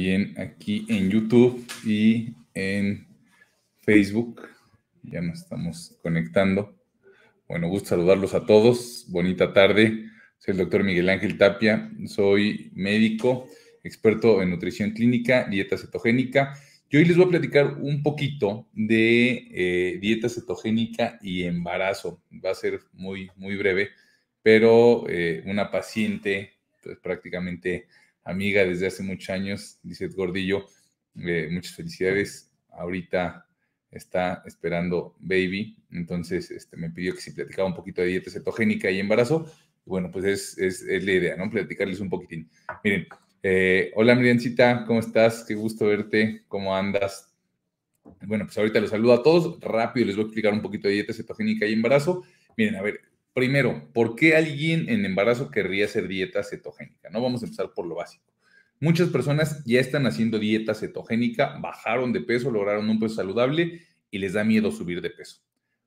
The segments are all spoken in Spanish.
bien aquí en YouTube y en Facebook. Ya nos estamos conectando. Bueno, gusto saludarlos a todos. Bonita tarde. Soy el doctor Miguel Ángel Tapia. Soy médico, experto en nutrición clínica, dieta cetogénica. Y hoy les voy a platicar un poquito de eh, dieta cetogénica y embarazo. Va a ser muy, muy breve, pero eh, una paciente, pues prácticamente amiga desde hace muchos años, dice Gordillo. Eh, muchas felicidades. Ahorita está esperando baby, entonces este, me pidió que si platicaba un poquito de dieta cetogénica y embarazo. Bueno, pues es, la idea, ¿no? Platicarles un poquitín. Miren, eh, hola Miriancita, ¿cómo estás? Qué gusto verte, ¿cómo andas? Bueno, pues ahorita los saludo a todos. Rápido les voy a explicar un poquito de dieta cetogénica y embarazo. Miren, a ver, Primero, ¿por qué alguien en embarazo querría hacer dieta cetogénica? No vamos a empezar por lo básico. Muchas personas ya están haciendo dieta cetogénica, bajaron de peso, lograron un peso saludable y les da miedo subir de peso.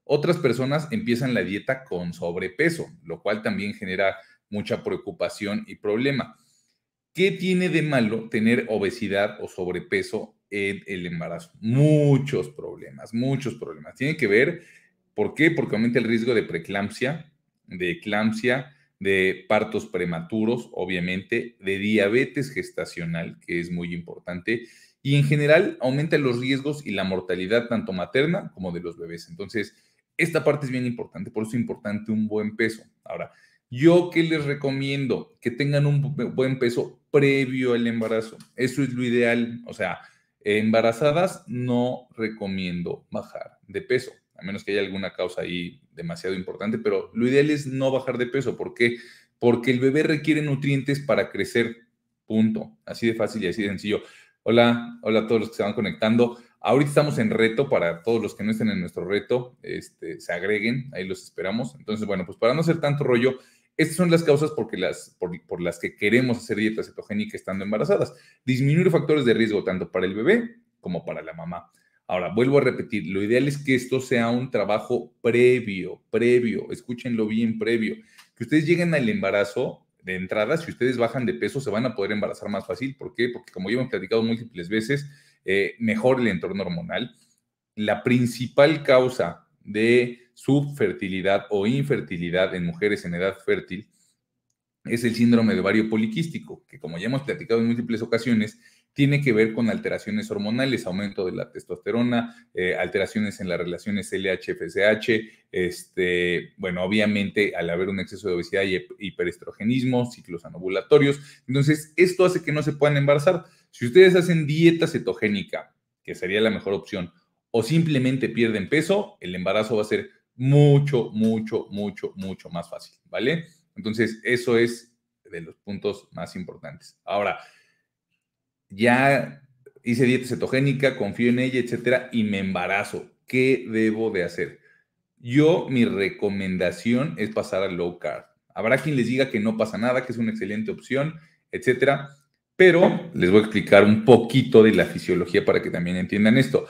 Otras personas empiezan la dieta con sobrepeso, lo cual también genera mucha preocupación y problema. ¿Qué tiene de malo tener obesidad o sobrepeso en el embarazo? Muchos problemas, muchos problemas. Tiene que ver, ¿por qué? Porque aumenta el riesgo de preeclampsia, de eclampsia, de partos prematuros, obviamente, de diabetes gestacional, que es muy importante, y en general aumenta los riesgos y la mortalidad tanto materna como de los bebés. Entonces, esta parte es bien importante, por eso es importante un buen peso. Ahora, yo que les recomiendo que tengan un buen peso previo al embarazo. Eso es lo ideal. O sea, embarazadas no recomiendo bajar de peso menos que haya alguna causa ahí demasiado importante, pero lo ideal es no bajar de peso. ¿Por qué? Porque el bebé requiere nutrientes para crecer, punto. Así de fácil y así de sencillo. Hola, hola a todos los que se van conectando. Ahorita estamos en reto para todos los que no estén en nuestro reto, este, se agreguen, ahí los esperamos. Entonces, bueno, pues para no hacer tanto rollo, estas son las causas porque las, por, por, las que queremos hacer dieta cetogénica estando embarazadas. Disminuir factores de riesgo tanto para el bebé como para la mamá. Ahora, vuelvo a repetir, lo ideal es que esto sea un trabajo previo, previo, escúchenlo bien previo, que ustedes lleguen al embarazo de entrada, si ustedes bajan de peso se van a poder embarazar más fácil, ¿por qué? Porque como ya hemos platicado múltiples veces, eh, mejor el entorno hormonal. La principal causa de subfertilidad o infertilidad en mujeres en edad fértil es el síndrome de ovario poliquístico, que como ya hemos platicado en múltiples ocasiones, tiene que ver con alteraciones hormonales, aumento de la testosterona, eh, alteraciones en las relaciones LH-FSH, este, bueno, obviamente al haber un exceso de obesidad y hiperestrogenismo, ciclos anovulatorios. Entonces, esto hace que no se puedan embarazar. Si ustedes hacen dieta cetogénica, que sería la mejor opción, o simplemente pierden peso, el embarazo va a ser mucho, mucho, mucho, mucho más fácil, ¿vale? Entonces, eso es de los puntos más importantes. Ahora, ya hice dieta cetogénica, confío en ella, etcétera, y me embarazo. ¿Qué debo de hacer? Yo, mi recomendación es pasar a low carb. Habrá quien les diga que no pasa nada, que es una excelente opción, etcétera, pero les voy a explicar un poquito de la fisiología para que también entiendan esto.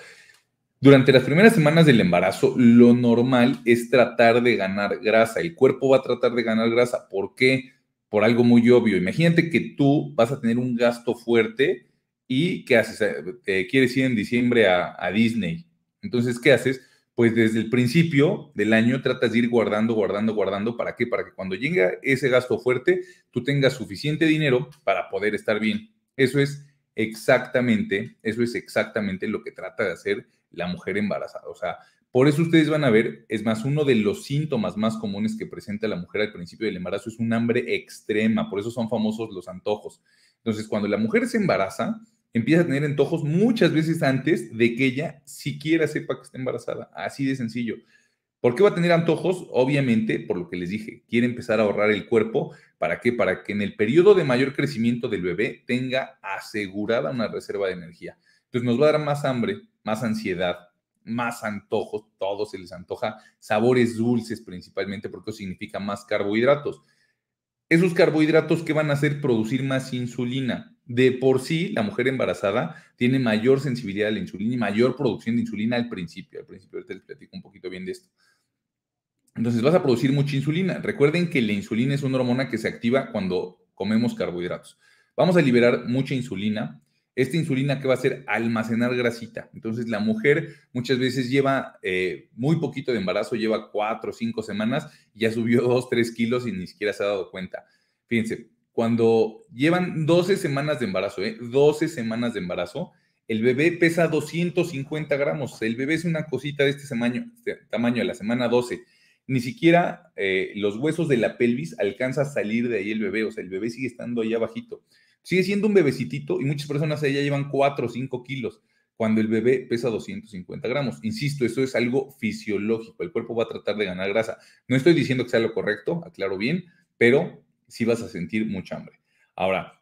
Durante las primeras semanas del embarazo, lo normal es tratar de ganar grasa. El cuerpo va a tratar de ganar grasa. ¿Por qué? Por algo muy obvio. Imagínate que tú vas a tener un gasto fuerte y ¿qué haces? te eh, eh, quieres ir en diciembre a, a, Disney. Entonces, ¿qué haces? Pues desde el principio del año tratas de ir guardando, guardando, guardando. ¿Para qué? Para que cuando llegue ese gasto fuerte, tú tengas suficiente dinero para poder estar bien. Eso es exactamente, eso es exactamente lo que trata de hacer la mujer embarazada. O sea, por eso ustedes van a ver, es más, uno de los síntomas más comunes que presenta la mujer al principio del embarazo es un hambre extrema, por eso son famosos los antojos. Entonces, cuando la mujer se embaraza, empieza a tener antojos muchas veces antes de que ella siquiera sepa que está embarazada. Así de sencillo. ¿Por qué va a tener antojos? Obviamente, por lo que les dije, quiere empezar a ahorrar el cuerpo. ¿Para qué? Para que en el periodo de mayor crecimiento del bebé tenga asegurada una reserva de energía. Entonces nos va a dar más hambre, más ansiedad, más antojos, todo se les antoja, sabores dulces principalmente, porque significa más carbohidratos esos carbohidratos que van a hacer producir más insulina. De por sí, la mujer embarazada tiene mayor sensibilidad a la insulina y mayor producción de insulina al principio. Al principio, ahorita les platico un poquito bien de esto. Entonces vas a producir mucha insulina. Recuerden que la insulina es una hormona que se activa cuando comemos carbohidratos. Vamos a liberar mucha insulina esta insulina que va a hacer almacenar grasita. Entonces la mujer muchas veces lleva eh, muy poquito de embarazo, lleva cuatro o cinco semanas, ya subió dos, tres kilos y ni siquiera se ha dado cuenta. Fíjense, cuando llevan 12 semanas de embarazo, 12 ¿eh? semanas de embarazo, el bebé pesa 250 gramos. El bebé es una cosita de este tamaño, de este tamaño de la semana 12. Ni siquiera eh, los huesos de la pelvis alcanza a salir de ahí el bebé, o sea, el bebé sigue estando ahí abajito. Sigue siendo un bebecitito y muchas personas ya llevan 4 o 5 kilos cuando el bebé pesa 250 gramos. Insisto, esto es algo fisiológico. El cuerpo va a tratar de ganar grasa. No estoy diciendo que sea lo correcto, aclaro bien, pero sí vas a sentir mucha hambre. Ahora,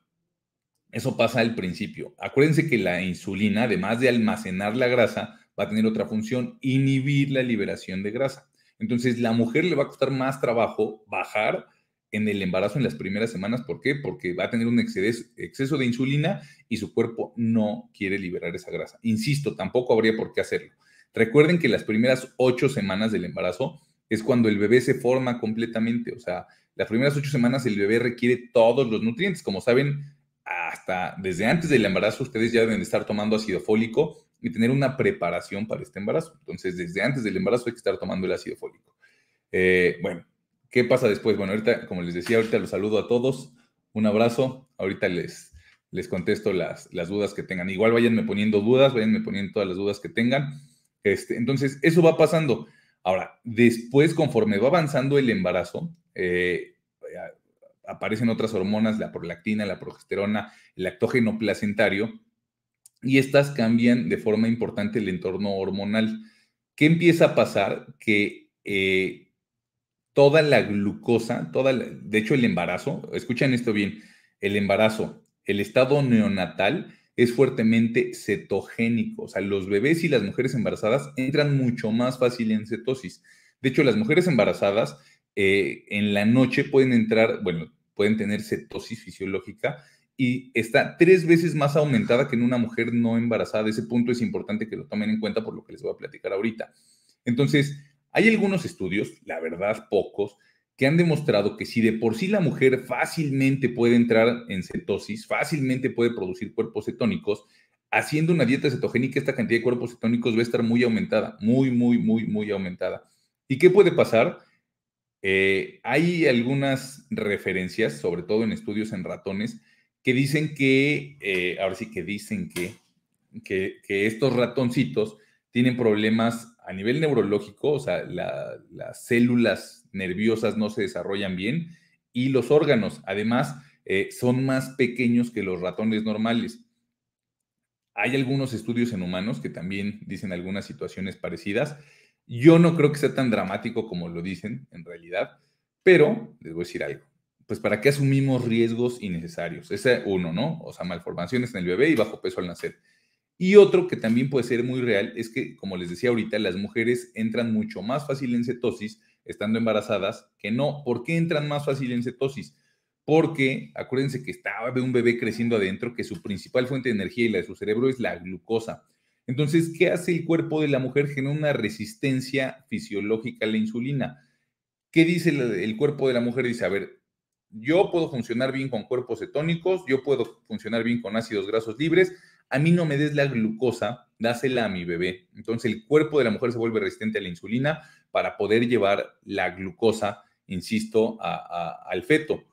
eso pasa al principio. Acuérdense que la insulina, además de almacenar la grasa, va a tener otra función, inhibir la liberación de grasa. Entonces, la mujer le va a costar más trabajo bajar en el embarazo en las primeras semanas. ¿Por qué? Porque va a tener un exceso de insulina y su cuerpo no quiere liberar esa grasa. Insisto, tampoco habría por qué hacerlo. Recuerden que las primeras ocho semanas del embarazo es cuando el bebé se forma completamente. O sea, las primeras ocho semanas el bebé requiere todos los nutrientes. Como saben, hasta desde antes del embarazo ustedes ya deben estar tomando ácido fólico y tener una preparación para este embarazo. Entonces, desde antes del embarazo hay que estar tomando el ácido fólico. Eh, bueno, ¿Qué pasa después? Bueno, ahorita, como les decía, ahorita los saludo a todos. Un abrazo. Ahorita les, les contesto las, las dudas que tengan. Igual váyanme poniendo dudas, váyanme poniendo todas las dudas que tengan. Este, entonces, eso va pasando. Ahora, después, conforme va avanzando el embarazo, eh, aparecen otras hormonas, la prolactina, la progesterona, el lactógeno placentario, y estas cambian de forma importante el entorno hormonal. ¿Qué empieza a pasar? Que eh, toda la glucosa, toda de hecho el embarazo, escuchen esto bien, el embarazo, el estado neonatal es fuertemente cetogénico, o sea, los bebés y las mujeres embarazadas entran mucho más fácil en cetosis. De hecho, las mujeres embarazadas eh, en la noche pueden entrar, bueno, pueden tener cetosis fisiológica y está tres veces más aumentada que en una mujer no embarazada. Ese punto es importante que lo tomen en cuenta por lo que les voy a platicar ahorita. Entonces, hay algunos estudios, la verdad pocos, que han demostrado que si de por sí la mujer fácilmente puede entrar en cetosis, fácilmente puede producir cuerpos cetónicos, haciendo una dieta cetogénica esta cantidad de cuerpos cetónicos va a estar muy aumentada, muy, muy, muy, muy aumentada. ¿Y qué puede pasar? Eh, hay algunas referencias, sobre todo en estudios en ratones, que dicen que, eh, ahora sí que dicen que, que estos ratoncitos tienen problemas a nivel neurológico, o sea, las células nerviosas no se desarrollan bien y los órganos, además, eh, son más pequeños que los ratones normales. Hay algunos estudios en humanos que también dicen algunas situaciones parecidas. Yo no creo que sea tan dramático como lo dicen en realidad, pero les voy a decir algo. Pues para qué asumimos riesgos innecesarios. Ese uno, ¿no? O sea, malformaciones en el bebé y bajo peso al nacer. Y otro que también puede ser muy real es que, como les decía ahorita, las mujeres entran mucho más fácil en cetosis estando embarazadas que no. ¿Por qué entran más fácil en cetosis? Porque acuérdense que estaba un bebé creciendo adentro que su principal fuente de energía y la de su cerebro es la glucosa. Entonces, ¿qué hace el cuerpo de la mujer? Genera una resistencia fisiológica a la insulina. ¿Qué dice el cuerpo de la mujer? Dice, a ver, yo puedo funcionar bien con cuerpos cetónicos, yo puedo funcionar bien con ácidos grasos libres, a mí no me des la glucosa, dásela a mi bebé. Entonces el cuerpo de la mujer se vuelve resistente a la insulina para poder llevar la glucosa, insisto, al feto.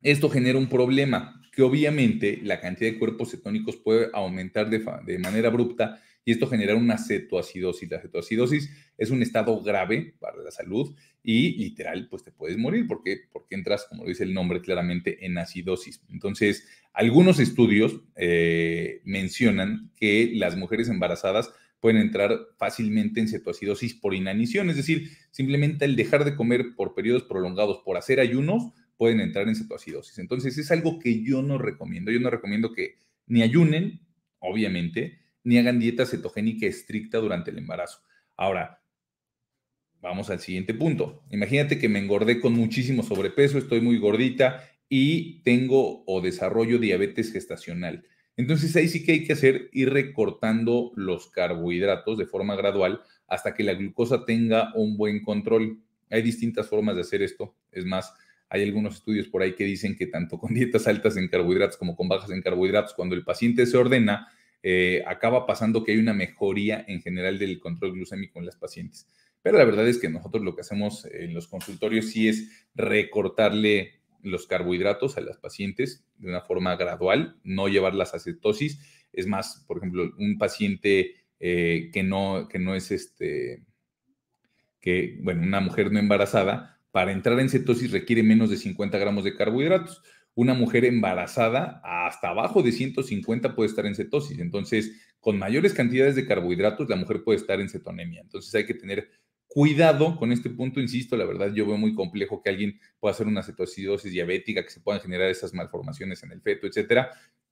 Esto genera un problema que obviamente la cantidad de cuerpos cetónicos puede aumentar de, manera abrupta y esto genera una cetoacidosis. La cetoacidosis es un estado grave para la salud y literal, pues te puedes morir porque, porque entras, como dice el nombre claramente, en acidosis. Entonces, algunos estudios eh, mencionan que las mujeres embarazadas pueden entrar fácilmente en cetoacidosis por inanición, es decir, simplemente el dejar de comer por periodos prolongados, por hacer ayunos, pueden entrar en cetoacidosis. Entonces es algo que yo no recomiendo. Yo no recomiendo que ni ayunen, obviamente, ni hagan dieta cetogénica estricta durante el embarazo. Ahora, vamos al siguiente punto. Imagínate que me engordé con muchísimo sobrepeso, estoy muy gordita y tengo o desarrollo diabetes gestacional. Entonces ahí sí que hay que hacer ir recortando los carbohidratos de forma gradual hasta que la glucosa tenga un buen control. Hay distintas formas de hacer esto. Es más, hay algunos estudios por ahí que dicen que tanto con dietas altas en carbohidratos como con bajas en carbohidratos, cuando el paciente se ordena, eh, acaba pasando que hay una mejoría en general del control glucémico en las pacientes. Pero la verdad es que nosotros lo que hacemos en los consultorios sí es recortarle los carbohidratos a las pacientes de una forma gradual, no llevarlas a cetosis. Es más, por ejemplo, un paciente eh, que, no, que no es este, que, bueno, una mujer no embarazada, para entrar en cetosis requiere menos de 50 gramos de carbohidratos. Una mujer embarazada hasta abajo de 150 puede estar en cetosis. Entonces, con mayores cantidades de carbohidratos, la mujer puede estar en cetonemia. Entonces, hay que tener cuidado con este punto. Insisto, la verdad, yo veo muy complejo que alguien pueda hacer una cetosis diabética, que se puedan generar esas malformaciones en el feto, etcétera.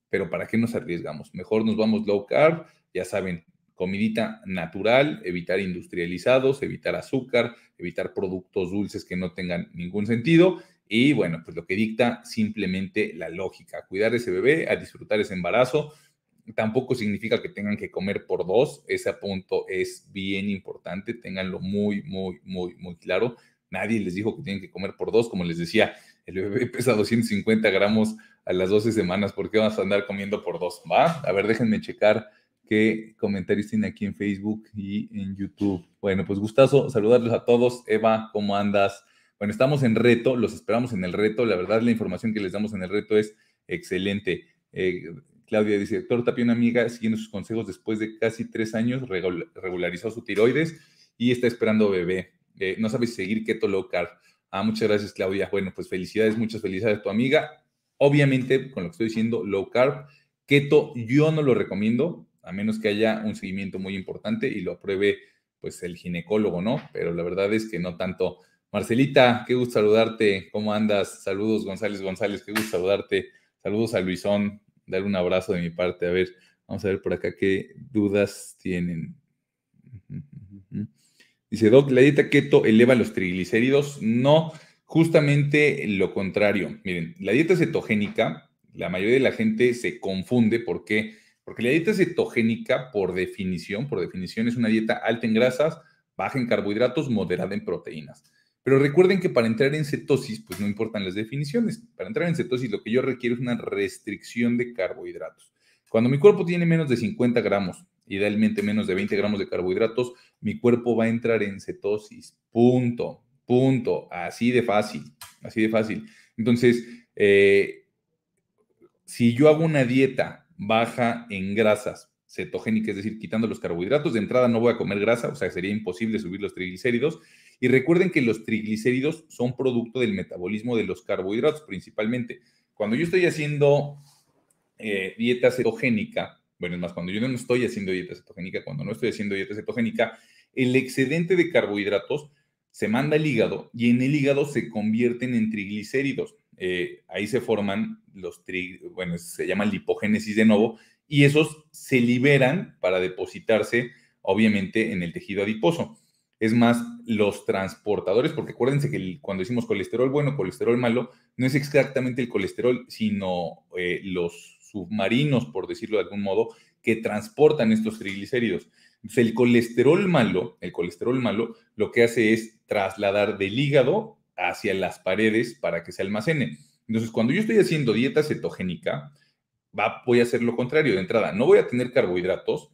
Pero ¿para qué nos arriesgamos? Mejor nos vamos low carb. Ya saben, comidita natural, evitar industrializados, evitar azúcar, evitar productos dulces que no tengan ningún sentido. Y bueno, pues lo que dicta simplemente la lógica, a cuidar ese bebé, a disfrutar ese embarazo. Tampoco significa que tengan que comer por dos, ese punto es bien importante, ténganlo muy, muy, muy, muy claro. Nadie les dijo que tienen que comer por dos, como les decía, el bebé pesa 250 gramos a las 12 semanas, ¿por qué vas a andar comiendo por dos? Va, a ver, déjenme checar qué comentarios tiene aquí en Facebook y en YouTube. Bueno, pues gustazo saludarlos a todos. Eva, ¿cómo andas? Bueno, estamos en reto, los esperamos en el reto. La verdad, la información que les damos en el reto es excelente. Eh, Claudia dice, doctor Tapia, una amiga, siguiendo sus consejos después de casi tres años, regularizó su tiroides y está esperando bebé. Eh, no sabe seguir keto low carb. Ah, muchas gracias, Claudia. Bueno, pues felicidades, muchas felicidades a tu amiga. Obviamente, con lo que estoy diciendo, low carb, keto, yo no lo recomiendo a menos que haya un seguimiento muy importante y lo apruebe pues el ginecólogo, ¿no? Pero la verdad es que no tanto. Marcelita, qué gusto saludarte, ¿cómo andas? Saludos González González, qué gusto saludarte. Saludos a Luisón, dar un abrazo de mi parte. A ver, vamos a ver por acá qué dudas tienen. Dice Doc, ¿la dieta keto eleva los triglicéridos? No, justamente lo contrario. Miren, la dieta cetogénica, la mayoría de la gente se confunde porque porque la dieta cetogénica, por definición, por definición, es una dieta alta en grasas, baja en carbohidratos, moderada en proteínas. Pero recuerden que para entrar en cetosis, pues no importan las definiciones. Para entrar en cetosis, lo que yo requiero es una restricción de carbohidratos. Cuando mi cuerpo tiene menos de 50 gramos, idealmente menos de 20 gramos de carbohidratos, mi cuerpo va a entrar en cetosis. Punto, punto. Así de fácil, así de fácil. Entonces, eh, si yo hago una dieta baja en grasas cetogénica, es decir, quitando los carbohidratos. De entrada no voy a comer grasa, o sea, sería imposible subir los triglicéridos. Y recuerden que los triglicéridos son producto del metabolismo de los carbohidratos principalmente. Cuando yo estoy haciendo eh, dieta cetogénica, bueno, es más, cuando yo no estoy haciendo dieta cetogénica, cuando no estoy haciendo dieta cetogénica, el excedente de carbohidratos se manda al hígado y en el hígado se convierten en triglicéridos. Eh, ahí se forman los, triglicéridos, bueno, se llama lipogénesis de nuevo, y esos se liberan para depositarse, obviamente, en el tejido adiposo. Es más, los transportadores, porque acuérdense que cuando decimos colesterol bueno, colesterol malo, no es exactamente el colesterol, sino eh, los submarinos, por decirlo de algún modo, que transportan estos triglicéridos. Entonces, el colesterol malo, el colesterol malo, lo que hace es trasladar del hígado hacia las paredes para que se almacene. Entonces, cuando yo estoy haciendo dieta cetogénica, va, voy a hacer lo contrario. De entrada, no voy a tener carbohidratos.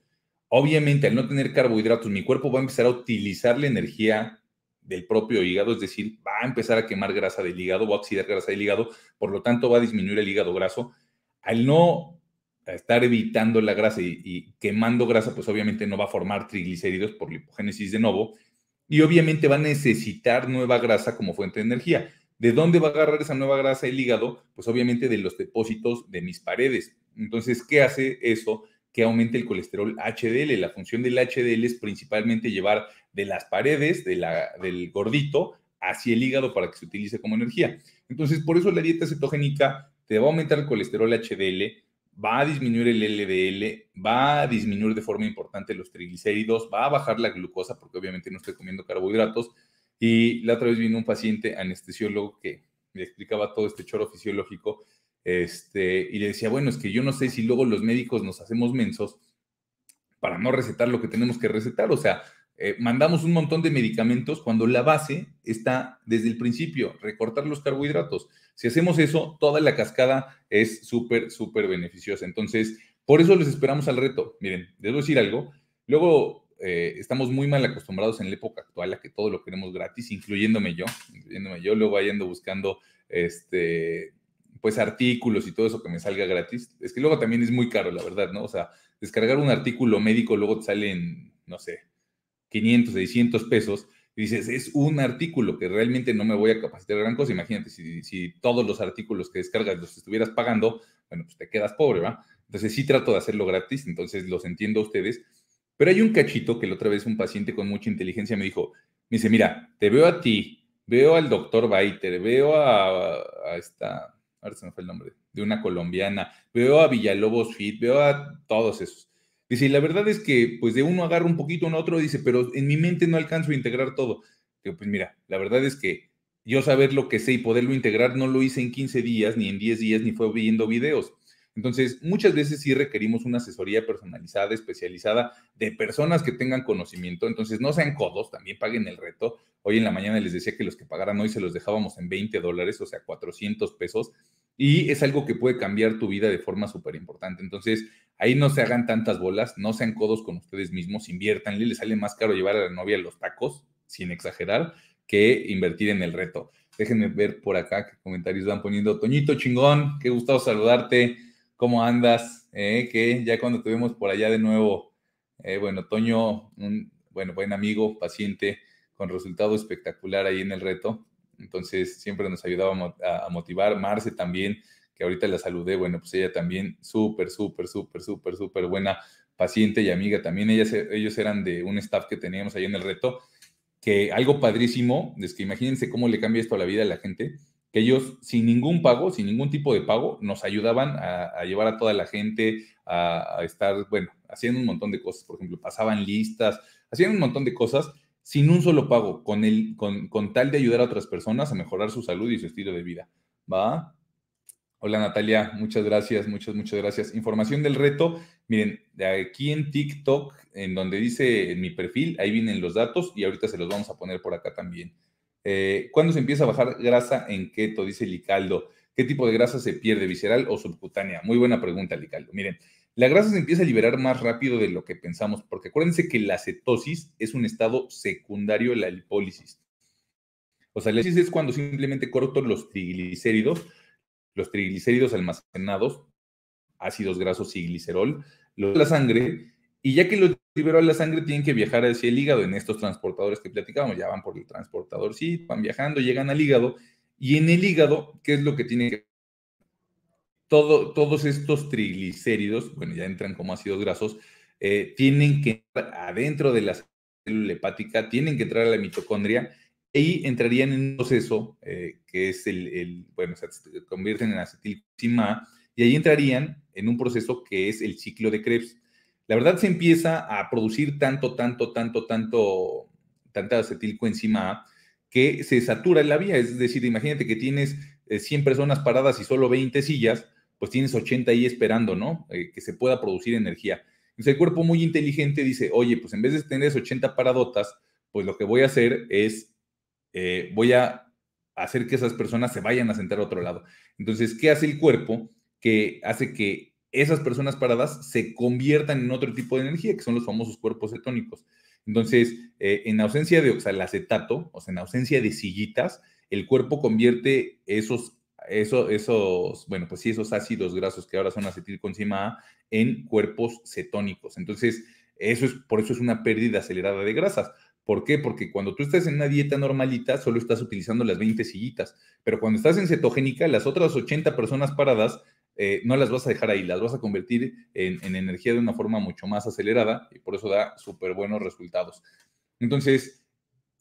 Obviamente, al no tener carbohidratos, mi cuerpo va a empezar a utilizar la energía del propio hígado, es decir, va a empezar a quemar grasa del hígado, va a oxidar grasa del hígado, por lo tanto va a disminuir el hígado graso. Al no estar evitando la grasa y, y quemando grasa, pues obviamente no va a formar triglicéridos por lipogénesis de nuevo, y obviamente va a necesitar nueva grasa como fuente de energía. ¿De dónde va a agarrar esa nueva grasa el hígado? Pues obviamente de los depósitos de mis paredes. Entonces, ¿qué hace eso? Que aumente el colesterol HDL. La función del HDL es principalmente llevar de las paredes del gordito hacia el hígado para que se utilice como energía. Entonces, por eso la dieta cetogénica te va a aumentar el colesterol HDL, va a disminuir el LDL, va a disminuir de forma importante los triglicéridos, va a bajar la glucosa porque obviamente no estoy comiendo carbohidratos. Y la otra vez vino un paciente anestesiólogo que me explicaba todo este choro fisiológico este, y le decía, bueno, es que yo no sé si luego los médicos nos hacemos mensos para no recetar lo que tenemos que recetar. O sea, eh, mandamos un montón de medicamentos cuando la base está desde el principio, recortar los carbohidratos. Si hacemos eso, toda la cascada es súper, súper beneficiosa. Entonces, por eso les esperamos al reto. Miren, les voy a decir algo. Luego eh, estamos muy mal acostumbrados en la época actual a que todo lo queremos gratis, incluyéndome yo, incluyéndome yo, luego yendo buscando este pues artículos y todo eso que me salga gratis. Es que luego también es muy caro, la verdad, ¿no? O sea, descargar un artículo médico luego te salen, no sé, 500, 600 pesos dices, es un artículo que realmente no me voy a capacitar gran cosa. Imagínate, si, todos los artículos que descargas los estuvieras pagando, bueno, pues te quedas pobre, ¿va? Entonces sí trato de hacerlo gratis, entonces los entiendo a ustedes. Pero hay un cachito que la otra vez un paciente con mucha inteligencia me dijo, me dice, mira, te veo a ti, veo al doctor Baiter, veo a, a esta, si me fue el nombre, de una colombiana, veo a Villalobos Fit, veo a todos esos. Dice, y la verdad es que pues de uno agarro un poquito, en otro, dice, pero en mi mente no alcanzo a integrar todo. Digo, pues mira, la verdad es que yo saber lo que sé y poderlo integrar no lo hice en 15 días, ni en 10 días, ni fue viendo videos. Entonces, muchas veces sí requerimos una asesoría personalizada, especializada, de personas que tengan conocimiento. Entonces, no sean codos, también paguen el reto. Hoy en la mañana les decía que los que pagaran hoy se los dejábamos en 20 dólares, o sea, 400 pesos y es algo que puede cambiar tu vida de forma súper importante. Entonces, ahí no se hagan tantas bolas, no sean codos con ustedes mismos, inviértanle, les sale más caro llevar a la novia los tacos, sin exagerar, que invertir en el reto. Déjenme ver por acá qué comentarios van poniendo. Toñito chingón, qué gustado saludarte, ¿cómo andas? Eh, que ya cuando te vemos por allá de nuevo, eh, bueno, Toño, un bueno, buen amigo, paciente, con resultado espectacular ahí en el reto. Entonces, siempre nos ayudaba a motivar. Marce también, que ahorita la saludé, bueno, pues ella también, súper, súper, súper, súper, súper buena paciente y amiga también. Eh, ellos eran de un staff que teníamos ahí en el reto, que algo padrísimo, es que imagínense cómo le cambia esto a la vida a la gente, que ellos sin ningún pago, sin ningún tipo de pago, nos ayudaban a, llevar a toda la gente a, a estar, bueno, haciendo un montón de cosas. Por ejemplo, pasaban listas, hacían un montón de cosas sin un solo pago, con, el, con, tal de ayudar a otras personas a mejorar su salud y su estilo de vida. ¿Va? Hola Natalia, muchas gracias, muchas, muchas gracias. Información del reto, miren, aquí en TikTok, en donde dice mi perfil, ahí vienen los datos y ahorita se los vamos a poner por acá también. Eh, ¿Cuándo se empieza a bajar grasa en keto? Dice Licaldo. ¿Qué tipo de grasa se pierde, visceral o subcutánea? Muy buena pregunta, Licaldo. Miren, la grasa se empieza a liberar más rápido de lo que pensamos, porque acuérdense que la cetosis es un estado secundario de la lipólisis. O sea, la lipólisis es cuando simplemente corto los triglicéridos, los triglicéridos almacenados, ácidos grasos y glicerol, los la sangre, y ya que los liberó a la sangre, tienen que viajar hacia el hígado en estos transportadores que platicábamos. Ya van por el transportador, sí, van viajando, llegan al hígado. Y en el hígado, ¿qué es lo que tiene que todos estos triglicéridos, bueno, ya entran como ácidos grasos, eh, tienen que entrar adentro de la célula hepática, tienen que entrar a la mitocondria y entrarían en un proceso eh, que es el, bueno, se convierten en acetilcoenzima y ahí entrarían en un proceso que es el ciclo de Krebs. La verdad se empieza a producir tanto, tanto, tanto, tanto, tanta acetilcoenzima A que se satura en la vía. Es decir, imagínate que tienes 100 eh, personas paradas y solo 20 sillas, pues tienes 80 ahí esperando, ¿no? Eh, que se pueda producir energía. Entonces el cuerpo muy inteligente dice, oye, pues en vez de tener 80 paradotas, pues lo que voy a hacer es, eh, voy a hacer que esas personas se vayan a sentar a otro lado. Entonces, ¿qué hace el cuerpo? Que hace que esas personas paradas se conviertan en otro tipo de energía, que son los famosos cuerpos cetónicos. Entonces, eh, en ausencia de oxalacetato, o sea, en ausencia de sillitas, el cuerpo convierte esos eso, esos, bueno, pues sí, esos ácidos grasos que ahora son acetilcoenzima A en cuerpos cetónicos. Entonces, eso es, por eso es una pérdida acelerada de grasas. ¿Por qué? Porque cuando tú estás en una dieta normalita, solo estás utilizando las 20 sillitas, pero cuando estás en cetogénica, las otras 80 personas paradas eh, no las vas a dejar ahí, las vas a convertir en, en energía de una forma mucho más acelerada y por eso da súper buenos resultados. Entonces,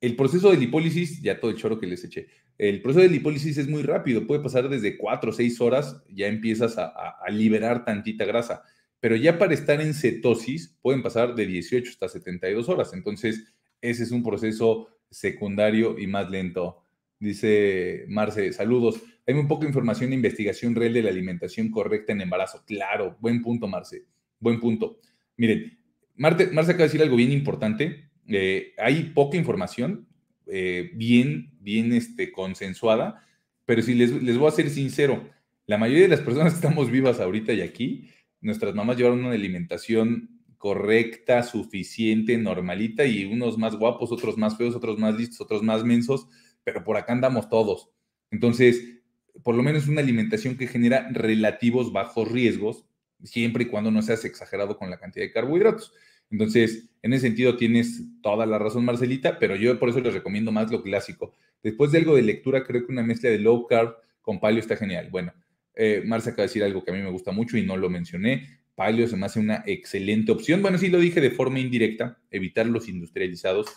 el proceso de lipólisis, ya todo el choro que les eché, el proceso de lipólisis es muy rápido, puede pasar desde 4 o 6 horas, ya empiezas a, liberar tantita grasa, pero ya para estar en cetosis pueden pasar de 18 hasta 72 horas, entonces ese es un proceso secundario y más lento. Dice Marce, saludos. Hay muy poca información de investigación real de la alimentación correcta en embarazo. Claro, buen punto, Marce, buen punto. Miren, Marce, acaba de decir algo bien importante. Eh, hay poca información, eh, bien, bien este, consensuada, pero si les, les voy a ser sincero, la mayoría de las personas que estamos vivas ahorita y aquí, nuestras mamás llevaron una alimentación correcta, suficiente, normalita y unos más guapos, otros más feos, otros más listos, otros más mensos, pero por acá andamos todos. Entonces, por lo menos una alimentación que genera relativos bajos riesgos, siempre y cuando no seas exagerado con la cantidad de carbohidratos. Entonces, en ese sentido tienes toda la razón, Marcelita, pero yo por eso les recomiendo más lo clásico. Después de algo de lectura, creo que una mezcla de low carb con palio está genial. Bueno, eh, acaba de decir algo que a mí me gusta mucho y no lo mencioné. palio se me hace una excelente opción. Bueno, sí lo dije de forma indirecta, evitar los industrializados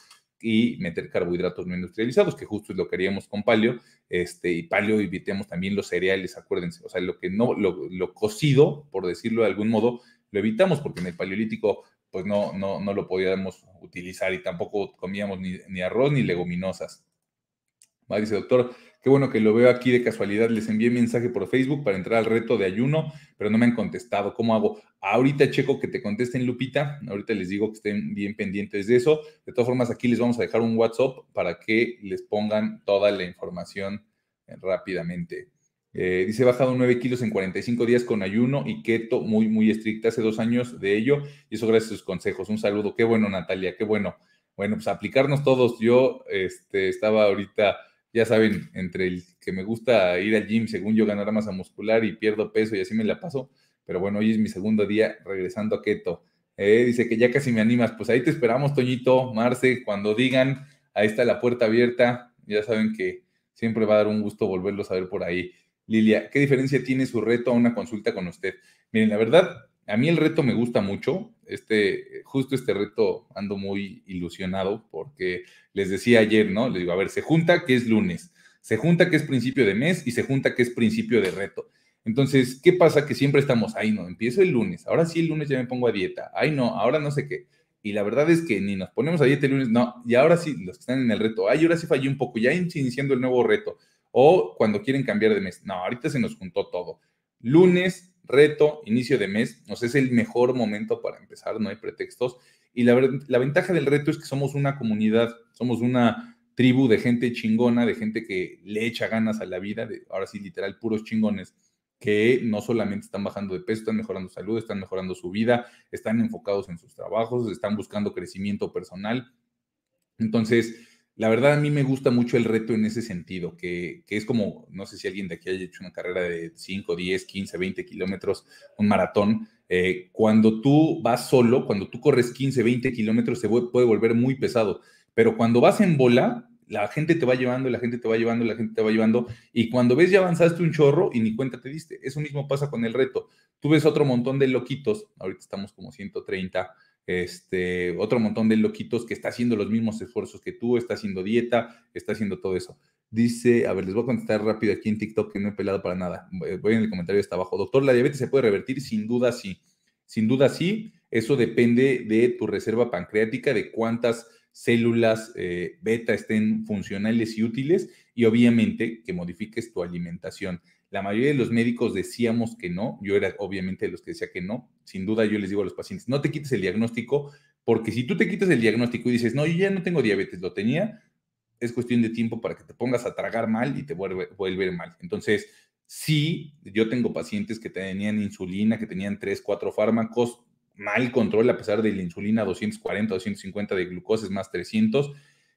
y meter carbohidratos no industrializados, que justo es lo que haríamos con palio Este, y palio evitemos también los cereales, acuérdense. O sea, lo que no, lo cocido, por decirlo de algún modo, lo evitamos porque en el paleolítico pues no, no, no lo podíamos utilizar y tampoco comíamos ni, arroz ni leguminosas. Va, dice, doctor, qué bueno que lo veo aquí de casualidad. Les envié mensaje por Facebook para entrar al reto de ayuno, pero no me han contestado. ¿Cómo hago? Ahorita checo que te contesten, Lupita. Ahorita les digo que estén bien pendientes de eso. De todas formas, aquí les vamos a dejar un WhatsApp para que les pongan toda la información eh, rápidamente. Eh, dice, he bajado 9 kilos en 45 días con ayuno y keto muy, muy estricta hace dos años de ello. Y eso gracias a sus consejos. Un saludo. Qué bueno, Natalia, qué bueno. Bueno, pues aplicarnos todos. Yo este, estaba ahorita, ya saben, entre el que me gusta ir al gym, según yo ganar masa muscular y pierdo peso y así me la paso. Pero bueno, hoy es mi segundo día regresando a keto. Eh, dice que ya casi me animas. Pues ahí te esperamos, Toñito, Marce, cuando digan, ahí está la puerta abierta. Ya saben que siempre va a dar un gusto volverlos a ver por ahí. Lilia, ¿qué diferencia tiene su reto a una consulta con usted? Miren, la verdad, a mí el reto me gusta mucho. Este, justo este reto ando muy ilusionado porque les decía ayer, ¿no? Les digo, a ver, se junta que es lunes, se junta que es principio de mes y se junta que es principio de reto. Entonces, ¿qué pasa? Que siempre estamos, ahí, no, empiezo el lunes, ahora sí el lunes ya me pongo a dieta, ay no, ahora no sé qué. Y la verdad es que ni nos ponemos a dieta el lunes, no, y ahora sí, los que están en el reto, ay, ahora sí fallé un poco, ya iniciando el nuevo reto o cuando quieren cambiar de mes. No, ahorita se nos juntó todo. Lunes, reto, inicio de mes, nos es el mejor momento para empezar, no hay pretextos. Y la, ventaja del reto es que somos una comunidad, somos una tribu de gente chingona, de gente que le echa ganas a la vida, de, ahora sí, literal, puros chingones, que no solamente están bajando de peso, están mejorando salud, están mejorando su vida, están enfocados en sus trabajos, están buscando crecimiento personal. Entonces, la verdad, a mí me gusta mucho el reto en ese sentido, que, es como, no sé si alguien de aquí haya hecho una carrera de 5, 10, 15, 20 kilómetros, un maratón. Eh, cuando tú vas solo, cuando tú corres 15, 20 kilómetros, se puede volver muy pesado. Pero cuando vas en bola, la gente te va llevando, la gente te va llevando, la gente te va llevando, y cuando ves ya avanzaste un chorro y ni cuenta te diste. Eso mismo pasa con el reto. Tú ves otro montón de loquitos, ahorita estamos como 130, este, otro montón de loquitos que está haciendo los mismos esfuerzos que tú, está haciendo dieta, está haciendo todo eso. Dice, a ver, les voy a contestar rápido aquí en TikTok que no he pelado para nada. Eh, voy en el comentario hasta abajo. Doctor, ¿la diabetes se puede revertir? Sin duda sí. Sin duda sí. Eso depende de tu reserva pancreática, de cuántas células eh, beta estén funcionales y útiles y obviamente que modifiques tu alimentación. La mayoría de los médicos decíamos que no, yo era obviamente de los que decía que no, sin duda yo les digo a los pacientes, no te quites el diagnóstico, porque si tú te quitas el diagnóstico y dices, no, yo ya no tengo diabetes, lo tenía, es cuestión de tiempo para que te pongas a tragar mal y te vuelve, vuelve mal. Entonces, sí, yo tengo pacientes que tenían insulina, que tenían tres cuatro fármacos, mal control a pesar de la insulina 240, 250 de glucosa, más 300,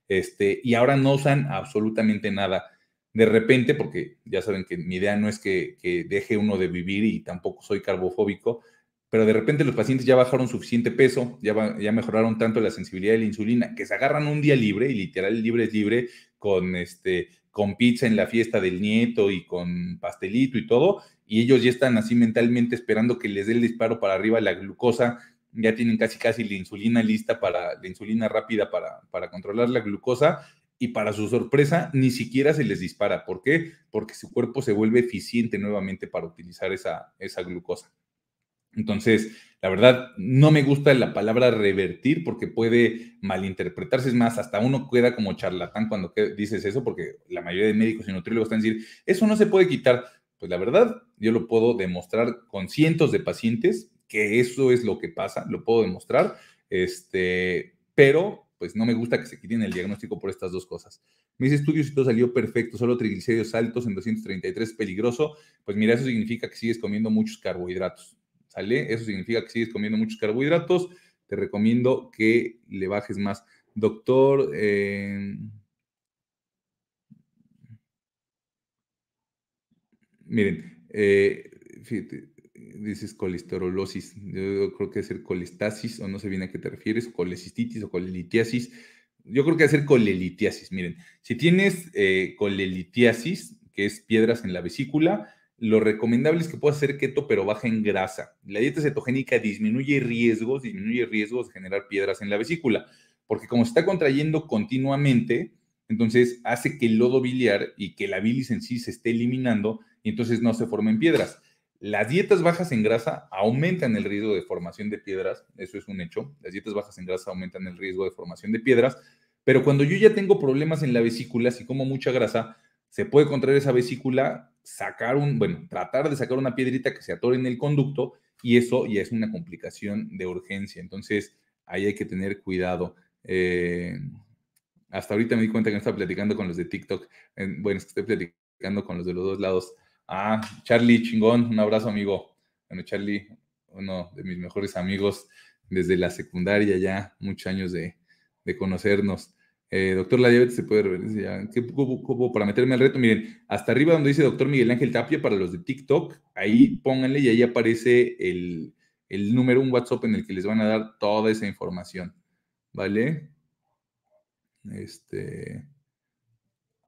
este, y ahora no usan absolutamente nada de repente, porque ya saben que mi idea no es que, deje uno de vivir y tampoco soy carbofóbico, pero de repente los pacientes ya bajaron suficiente peso, ya, ya mejoraron tanto la sensibilidad de la insulina, que se agarran un día libre, y literal libre es libre, con, este, con pizza en la fiesta del nieto y con pastelito y todo, y ellos ya están así mentalmente esperando que les dé el disparo para arriba la glucosa, ya tienen casi casi la insulina lista para, la insulina rápida para, para controlar la glucosa, y para su sorpresa ni siquiera se les dispara. ¿Por qué? Porque su cuerpo se vuelve eficiente nuevamente para utilizar esa, esa glucosa. Entonces, la verdad, no me gusta la palabra revertir porque puede malinterpretarse. Es más, hasta uno queda como charlatán cuando dices eso, porque la mayoría de médicos y nutriólogos están diciendo, eso no se puede quitar. Pues la verdad, yo lo puedo demostrar con cientos de pacientes que eso es lo que pasa, lo puedo demostrar, este, pero pues no me gusta que se quiten el diagnóstico por estas dos cosas. Mis estudios y todo salió perfecto, solo triglicéridos altos en 233, peligroso. Pues mira, eso significa que sigues comiendo muchos carbohidratos, ¿sale? Eso significa que sigues comiendo muchos carbohidratos. Te recomiendo que le bajes más. Doctor... Eh, miren, eh, fíjate, dices colesterolosis, yo creo que es el colestasis, o no sé bien a qué te refieres, colecistitis o colelitiasis. Yo creo que hacer colelitiasis. Miren, si tienes eh, colelitiasis, que es piedras en la vesícula, lo recomendable es que puedas hacer keto, pero baja en grasa. La dieta cetogénica disminuye riesgos, disminuye riesgos de generar piedras en la vesícula, porque como se está contrayendo continuamente, entonces hace que el lodo biliar y que la bilis en sí se esté eliminando y entonces no se formen piedras. Las dietas bajas en grasa aumentan el riesgo de formación de piedras, eso es un hecho. Las dietas bajas en grasa aumentan el riesgo de formación de piedras, pero cuando yo ya tengo problemas en la vesícula, si como mucha grasa, se puede contraer esa vesícula, sacar un, bueno, tratar de sacar una piedrita que se atore en el conducto y eso ya es una complicación de urgencia. Entonces, ahí hay que tener cuidado. Eh, hasta ahorita me di cuenta que no estaba platicando con los de TikTok. bueno, estoy platicando con los de los dos lados. Ah, Charlie, chingón, un abrazo amigo. Bueno, Charlie, uno de mis mejores amigos desde la secundaria ya, muchos años de, conocernos. Eh, doctor, la se puede reverenciar. ¿Qué para meterme al reto? Miren, hasta arriba donde dice doctor Miguel Ángel Tapia, para los de TikTok, ahí pónganle y ahí aparece el, el número, un WhatsApp en el que les van a dar toda esa información. ¿Vale? Este.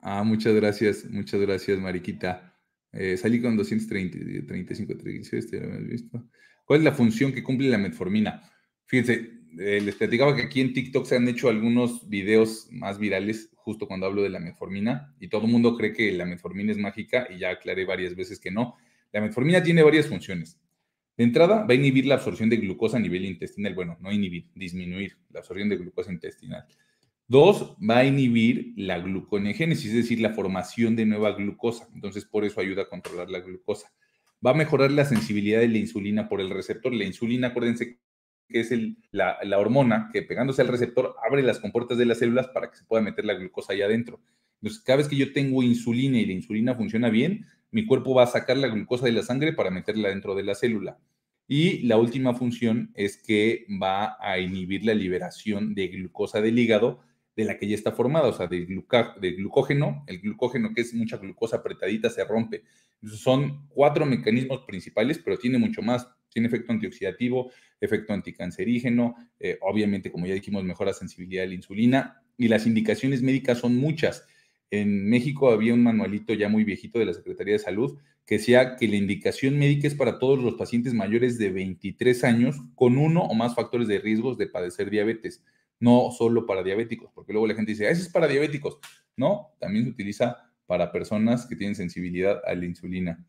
Ah, muchas gracias, muchas gracias, Mariquita. Eh, salí con 235 36, ya visto. ¿Cuál es la función que cumple la metformina? Fíjense, eh, les platicaba que aquí en TikTok se han hecho algunos videos más virales justo cuando hablo de la metformina y todo el mundo cree que la metformina es mágica y ya aclaré varias veces que no. La metformina tiene varias funciones. De entrada, va a inhibir la absorción de glucosa a nivel intestinal. Bueno, no inhibir, disminuir la absorción de glucosa intestinal. Dos, va a inhibir la gluconegénesis, es decir, la formación de nueva glucosa. Entonces, por eso ayuda a controlar la glucosa. Va a mejorar la sensibilidad de la insulina por el receptor. La insulina, acuérdense que es la, la, hormona que pegándose al receptor abre las compuertas de las células para que se pueda meter la glucosa allá adentro. Entonces, cada vez que yo tengo insulina y la insulina funciona bien, mi cuerpo va a sacar la glucosa de la sangre para meterla dentro de la célula. Y la última función es que va a inhibir la liberación de glucosa del hígado de la que ya está formada, o sea, de, de glucógeno. El glucógeno, que es mucha glucosa apretadita, se rompe. Son cuatro mecanismos principales, pero tiene mucho más. Tiene efecto antioxidativo, efecto anticancerígeno, eh, obviamente, como ya dijimos, mejora sensibilidad a la insulina. Y las indicaciones médicas son muchas. En México había un manualito ya muy viejito de la Secretaría de Salud que decía que la indicación médica es para todos los pacientes mayores de 23 años con uno o más factores de riesgos de padecer diabetes no solo para diabéticos, porque luego la gente dice, ah, eso es para diabéticos. No, también se utiliza para personas que tienen sensibilidad a la insulina.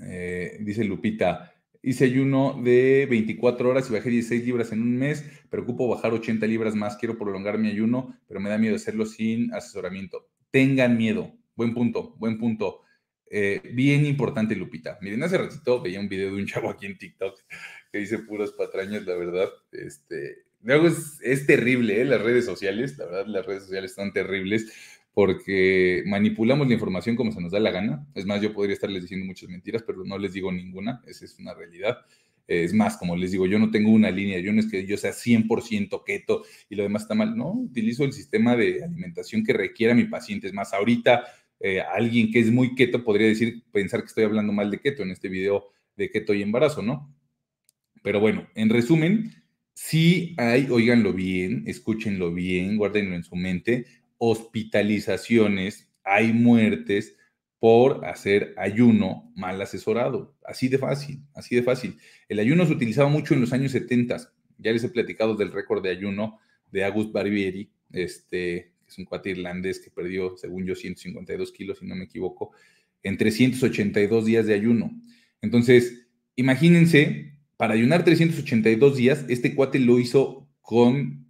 Eh, dice Lupita, hice ayuno de 24 horas y bajé 16 libras en un mes, preocupo bajar 80 libras más, quiero prolongar mi ayuno, pero me da miedo hacerlo sin asesoramiento. Tengan miedo, buen punto, buen punto. Eh, bien importante, Lupita. Miren, hace ratito veía un video de un chavo aquí en TikTok que dice puros patrañas, la verdad. Este, Luego es, terrible, ¿eh? las redes sociales, la verdad, las redes sociales están terribles porque manipulamos la información como se nos da la gana. Es más, yo podría estarles diciendo muchas mentiras, pero no les digo ninguna, esa es una realidad. Eh, es más, como les digo, yo no tengo una línea, yo no es que yo sea 100% keto y lo demás está mal, no, utilizo el sistema de alimentación que requiera mi paciente. Es más, ahorita eh, alguien que es muy keto podría decir, pensar que estoy hablando mal de keto en este video de keto y embarazo, ¿no? Pero bueno, en resumen, Sí hay, oíganlo bien, escúchenlo bien, guárdenlo en su mente, hospitalizaciones, hay muertes por hacer ayuno mal asesorado. Así de fácil, así de fácil. El ayuno se utilizaba mucho en los años 70. Ya les he platicado del récord de ayuno de Agus Barbieri, este, es un cuate irlandés que perdió, según yo, 152 kilos, si no me equivoco, en 382 días de ayuno. Entonces, imagínense para ayunar 382 días, este cuate lo hizo con,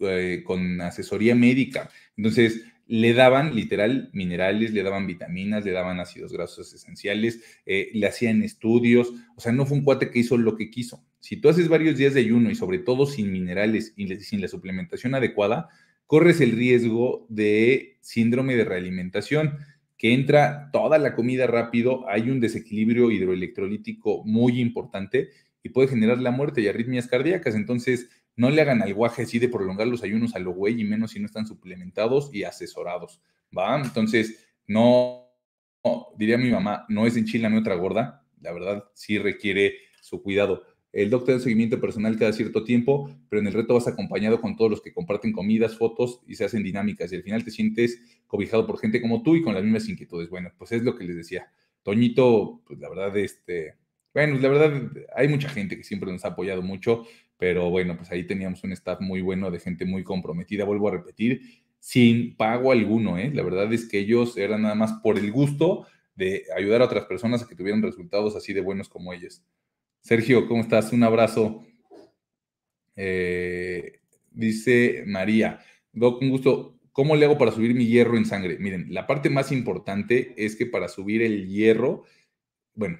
eh, con asesoría médica. Entonces, le daban literal minerales, le daban vitaminas, le daban ácidos grasos esenciales, eh, le hacían estudios, o sea, no fue un cuate que hizo lo que quiso. Si tú haces varios días de ayuno y sobre todo sin minerales y sin la suplementación adecuada, corres el riesgo de síndrome de realimentación, que entra toda la comida rápido, hay un desequilibrio hidroelectrolítico muy importante puede generar la muerte y arritmias cardíacas. Entonces, no le hagan al guaje de prolongar los ayunos a lo güey y menos si no están suplementados y asesorados, ¿va? Entonces, no, diría mi mamá, no es en enchila ni otra gorda, la verdad sí requiere su cuidado. El doctor de seguimiento personal cada cierto tiempo, pero en el reto vas acompañado con todos los que comparten comidas, fotos y se hacen dinámicas. Y al final te sientes cobijado por gente como tú y con las mismas inquietudes. Bueno, pues es lo que les decía. Toñito, pues la verdad, este, bueno, la verdad, hay mucha gente que siempre nos ha apoyado mucho, pero bueno, pues ahí teníamos un staff muy bueno de gente muy comprometida, vuelvo a repetir, sin pago alguno, ¿eh? La verdad es que ellos eran nada más por el gusto de ayudar a otras personas a que tuvieran resultados así de buenos como ellos. Sergio, ¿cómo estás? Un abrazo. Eh, dice María, Doc, un gusto. ¿Cómo le hago para subir mi hierro en sangre? Miren, la parte más importante es que para subir el hierro, bueno,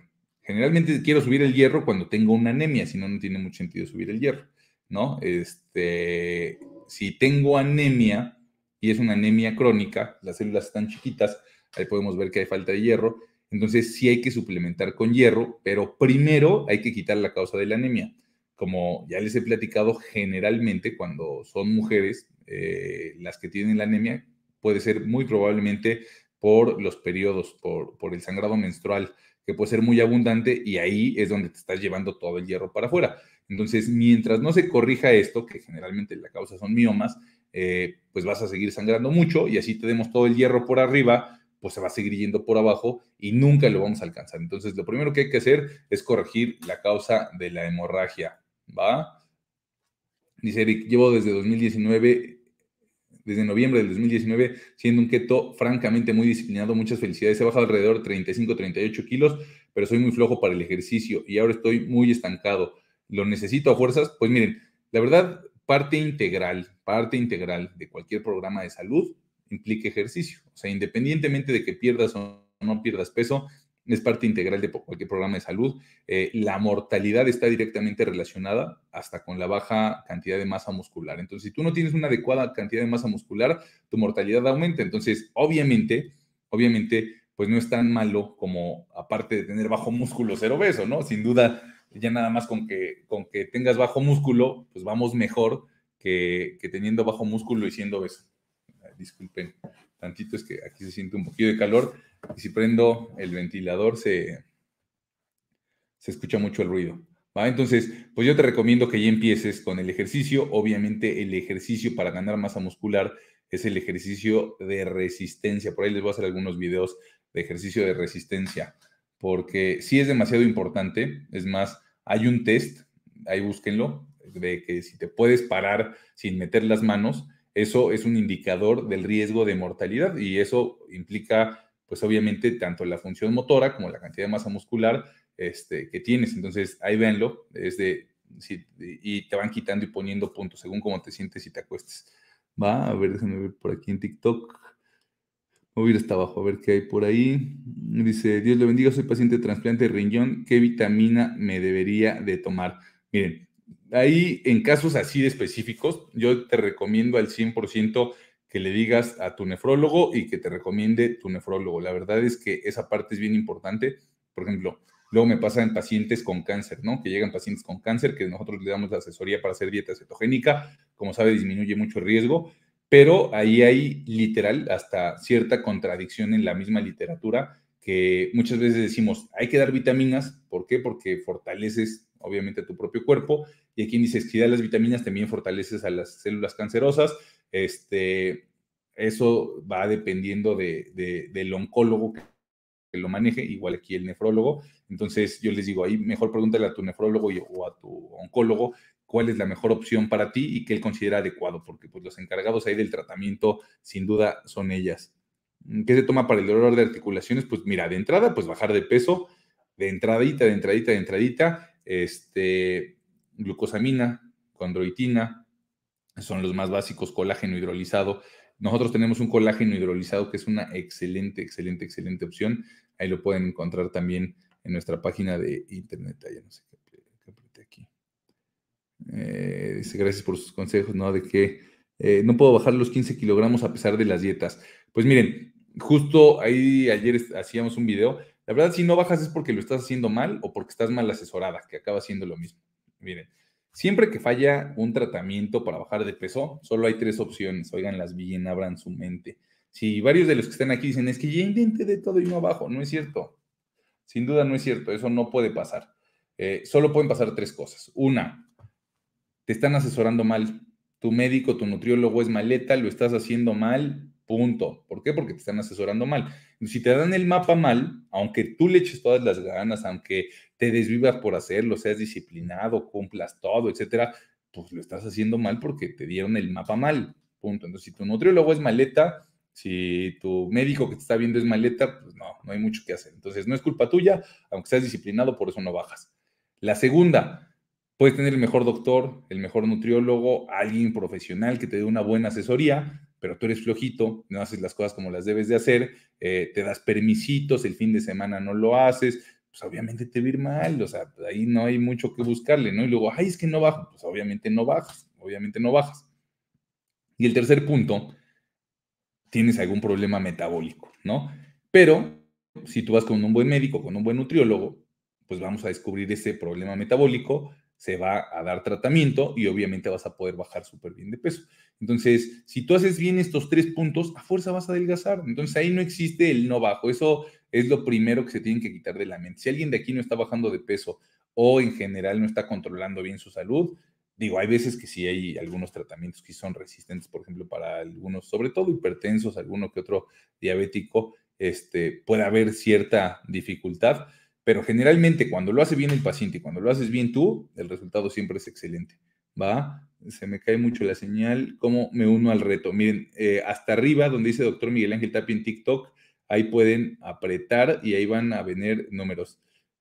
Generalmente quiero subir el hierro cuando tengo una anemia, si no, no tiene mucho sentido subir el hierro, ¿no? Este, si tengo anemia y es una anemia crónica, las células están chiquitas, ahí podemos ver que hay falta de hierro, entonces sí hay que suplementar con hierro, pero primero hay que quitar la causa de la anemia. Como ya les he platicado, generalmente cuando son mujeres eh, las que tienen la anemia, puede ser muy probablemente por los periodos, por, por el sangrado menstrual, que puede ser muy abundante y ahí es donde te estás llevando todo el hierro para afuera. Entonces, mientras no se corrija esto, que generalmente la causa son miomas, eh, pues vas a seguir sangrando mucho y así tenemos todo el hierro por arriba, pues se va a seguir yendo por abajo y nunca lo vamos a alcanzar. Entonces, lo primero que hay que hacer es corregir la causa de la hemorragia, ¿va? Dice Eric, llevo desde 2019 desde noviembre del 2019, siendo un keto francamente muy disciplinado. Muchas felicidades. He bajado alrededor de 35, 38 kilos, pero soy muy flojo para el ejercicio y ahora estoy muy estancado. ¿Lo necesito a fuerzas? Pues miren, la verdad, parte integral, parte integral de cualquier programa de salud implica ejercicio. O sea, independientemente de que pierdas o no pierdas peso, es parte integral de cualquier programa de salud. Eh, la mortalidad está directamente relacionada hasta con la baja cantidad de masa muscular. Entonces, si tú no tienes una adecuada cantidad de masa muscular, tu mortalidad aumenta. Entonces, obviamente, obviamente, pues no es tan malo como aparte de tener bajo músculo ser obeso, ¿no? Sin duda, ya nada más con que, con que tengas bajo músculo, pues vamos mejor que, que teniendo bajo músculo y siendo obeso. Disculpen tantito, es que aquí se siente un poquito de calor. Y si prendo el ventilador, se, se escucha mucho el ruido. ¿va? Entonces, pues yo te recomiendo que ya empieces con el ejercicio. Obviamente, el ejercicio para ganar masa muscular es el ejercicio de resistencia. Por ahí les voy a hacer algunos videos de ejercicio de resistencia, porque sí es demasiado importante. Es más, hay un test, ahí búsquenlo, de que si te puedes parar sin meter las manos, eso es un indicador del riesgo de mortalidad y eso implica, pues obviamente, tanto la función motora como la cantidad de masa muscular este, que tienes. Entonces, ahí venlo y te van quitando y poniendo puntos según cómo te sientes y te acuestes. Va, a ver, déjame ver por aquí en TikTok. Voy a ir hasta abajo a ver qué hay por ahí. Dice, Dios le bendiga, soy paciente de trasplante de riñón, ¿qué vitamina me debería de tomar? Miren, ahí en casos así de específicos, yo te recomiendo al 100% que le digas a tu nefrólogo y que te recomiende tu nefrólogo. La verdad es que esa parte es bien importante. Por ejemplo, luego me pasa en pacientes con cáncer, ¿no? Que llegan pacientes con cáncer, que nosotros le damos la asesoría para hacer dieta cetogénica. Como sabe, disminuye mucho el riesgo, pero ahí hay literal hasta cierta contradicción en la misma literatura que muchas veces decimos, hay que dar vitaminas, ¿por qué? Porque fortaleces obviamente a tu propio cuerpo, y aquí dice, si das las vitaminas también fortaleces a las células cancerosas, este, eso va dependiendo del oncólogo que lo maneje, igual aquí el nefrólogo. Entonces yo les digo, ahí mejor pregúntale a tu nefrólogo o a tu oncólogo cuál es la mejor opción para ti y qué él considera adecuado, porque pues los encargados ahí del tratamiento sin duda son ellas. Mm, ¿Qué se toma para el dolor de articulaciones? Pues mira, de entrada, pues bajar de peso, de entradita, de entradita, de entradita, este, glucosamina, condroitina, son los más básicos, colágeno hidrolizado. Nosotros tenemos un colágeno hidrolizado que es una excelente, excelente, excelente opción. Ahí lo pueden encontrar también en nuestra página de internet. no sé qué, aquí. Eh, dice, gracias por sus consejos, ¿no? De que eh, no puedo bajar los 15 kilogramos a pesar de las dietas. Pues miren, justo ahí ayer hacíamos un video. La verdad, si no bajas es porque lo estás haciendo mal o porque estás mal asesorada, que acaba siendo lo mismo. Miren, siempre que falla un tratamiento para bajar de peso, solo hay tres opciones. Oiganlas bien, abran su mente. Si varios de los que están aquí dicen, es que ya intenté de todo y no bajo, no es cierto. Sin duda no es cierto, eso no puede pasar. Eh, solo pueden pasar tres cosas. Una, te están asesorando mal. Tu médico, tu nutriólogo es maleta, lo estás haciendo mal, Punto. ¿Por qué? Porque te están asesorando mal. Si te dan el mapa mal, aunque tú le eches todas las ganas, aunque te desvivas por hacerlo, seas disciplinado, cumplas todo, etcétera, pues lo estás haciendo mal porque te dieron el mapa mal. Punto. Entonces, si tu nutriólogo es maleta, si tu médico que te está viendo es maleta, pues no, no hay mucho que hacer. Entonces, no es culpa tuya, aunque seas disciplinado, por eso no bajas. La segunda, puedes tener el mejor doctor, el mejor nutriólogo, alguien profesional que te dé una buena asesoría, pero tú eres flojito, no haces las cosas como las debes de hacer, eh, te das permisitos, el fin de semana no lo haces, pues obviamente te va a ir mal, o sea, ahí no hay mucho que buscarle, ¿no? Y luego, ay, es que no bajo, pues obviamente no bajas, obviamente no bajas. Y el tercer punto, tienes algún problema metabólico, ¿no? Pero si tú vas con un buen médico, con un buen nutriólogo, pues vamos a descubrir ese problema metabólico se va a dar tratamiento y obviamente vas a poder bajar súper bien de peso. Entonces, si tú haces bien estos tres puntos, a fuerza vas a adelgazar. Entonces, ahí no existe el no bajo. Eso es lo primero que se tienen que quitar de la mente. Si alguien de aquí no está bajando de peso o en general no está controlando bien su salud, digo, hay veces que sí hay algunos tratamientos que son resistentes, por ejemplo, para algunos, sobre todo hipertensos, alguno que otro diabético, este, puede haber cierta dificultad pero generalmente cuando lo hace bien el paciente y cuando lo haces bien tú, el resultado siempre es excelente. ¿Va? Se me cae mucho la señal. ¿Cómo me uno al reto? Miren, eh, hasta arriba donde dice doctor Miguel Ángel Tapia en TikTok, ahí pueden apretar y ahí van a venir números.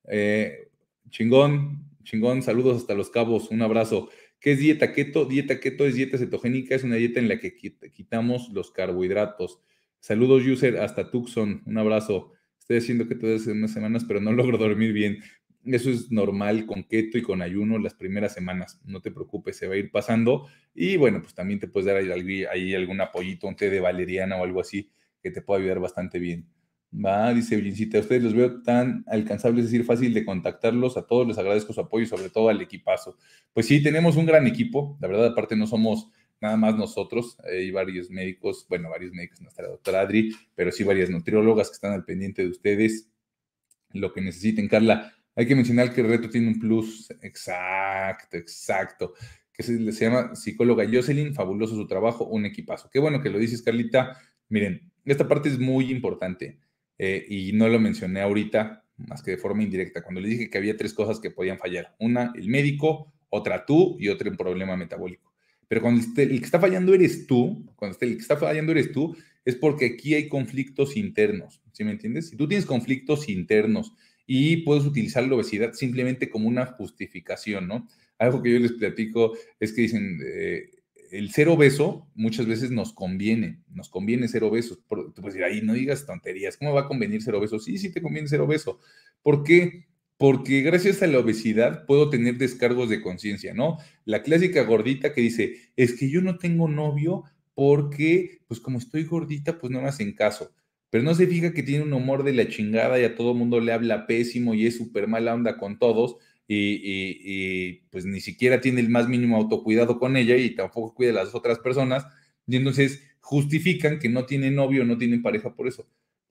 Eh, chingón, chingón, saludos hasta los cabos, un abrazo. ¿Qué es dieta keto? Dieta keto es dieta cetogénica, es una dieta en la que quitamos los carbohidratos. Saludos, user, hasta Tucson, un abrazo. Estoy haciendo que todas hace unas semanas, pero no logro dormir bien. Eso es normal con keto y con ayuno las primeras semanas. No te preocupes, se va a ir pasando. Y bueno, pues también te puedes dar ahí, algún apoyito, un té de valeriana o algo así, que te pueda ayudar bastante bien. Va, dice Villincita, a ustedes los veo tan alcanzables, es decir, fácil de contactarlos. A todos les agradezco su apoyo, sobre todo al equipazo. Pues sí, tenemos un gran equipo. La verdad, aparte no somos nada más nosotros hay eh, varios médicos, bueno, varios médicos, nuestra doctora Adri, pero sí varias nutriólogas que están al pendiente de ustedes, lo que necesiten. Carla, hay que mencionar que el reto tiene un plus, exacto, exacto, que se, le llama psicóloga Jocelyn, fabuloso su trabajo, un equipazo. Qué bueno que lo dices, Carlita. Miren, esta parte es muy importante eh, y no lo mencioné ahorita, más que de forma indirecta, cuando le dije que había tres cosas que podían fallar. Una, el médico, otra tú y otra un problema metabólico. Pero cuando este, el que está fallando eres tú, cuando este, el que está fallando eres tú, es porque aquí hay conflictos internos, ¿sí me entiendes? Si tú tienes conflictos internos y puedes utilizar la obesidad simplemente como una justificación, ¿no? Algo que yo les platico es que dicen, eh, el ser obeso muchas veces nos conviene, nos conviene ser obesos. Tú puedes decir, ahí no digas tonterías, ¿cómo va a convenir ser obeso? Sí, sí te conviene ser obeso. ¿Por qué? porque gracias a la obesidad puedo tener descargos de conciencia, ¿no? La clásica gordita que dice, es que yo no tengo novio porque, pues como estoy gordita, pues no me hacen caso. Pero no se fija que tiene un humor de la chingada y a todo mundo le habla pésimo y es súper mala onda con todos y, pues ni siquiera tiene el más mínimo autocuidado con ella y tampoco cuida a las otras personas. Y entonces justifican que no tiene novio, no tiene pareja por eso.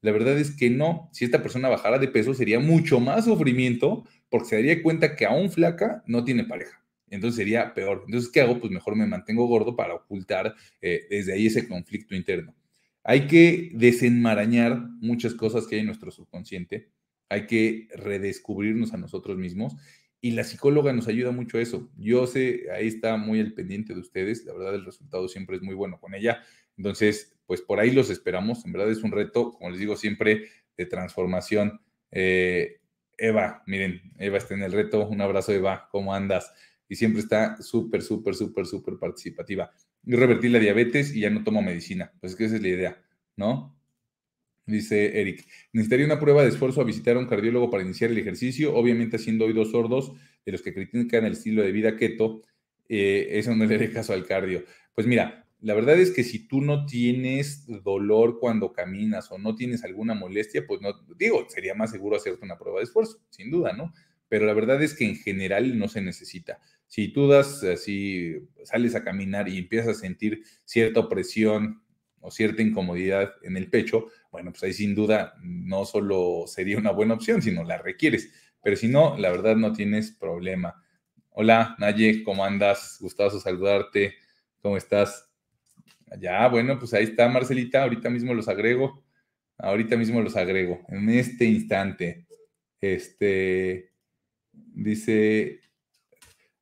La verdad es que no. Si esta persona bajara de peso, sería mucho más sufrimiento porque se daría cuenta que aún flaca no tiene pareja. Entonces sería peor. Entonces, ¿qué hago? Pues mejor me mantengo gordo para ocultar eh, desde ahí ese conflicto interno. Hay que desenmarañar muchas cosas que hay en nuestro subconsciente. Hay que redescubrirnos a nosotros mismos. Y la psicóloga nos ayuda mucho a eso. Yo sé, ahí está muy el pendiente de ustedes. La verdad, el resultado siempre es muy bueno con ella. Entonces, pues por ahí los esperamos. En verdad es un reto, como les digo siempre, de transformación. Eh, Eva, miren, Eva está en el reto. Un abrazo, Eva, ¿cómo andas? Y siempre está súper, súper, súper, súper participativa. Yo revertí la diabetes y ya no tomo medicina. Pues que esa es la idea, ¿no? Dice Eric, necesitaría una prueba de esfuerzo a visitar a un cardiólogo para iniciar el ejercicio, obviamente haciendo oídos sordos de los que critican el estilo de vida keto, eh, eso no le dé caso al cardio. Pues mira, la verdad es que si tú no tienes dolor cuando caminas o no tienes alguna molestia, pues no, digo, sería más seguro hacerte una prueba de esfuerzo, sin duda, ¿no? Pero la verdad es que en general no se necesita. Si tú das así, sales a caminar y empiezas a sentir cierta opresión o cierta incomodidad en el pecho, bueno, pues ahí sin duda no solo sería una buena opción, sino la requieres. Pero si no, la verdad no tienes problema. Hola, Naye, ¿cómo andas? Gustavo, saludarte. ¿Cómo estás? Ya, bueno, pues ahí está Marcelita, ahorita mismo los agrego, ahorita mismo los agrego, en este instante. Este, dice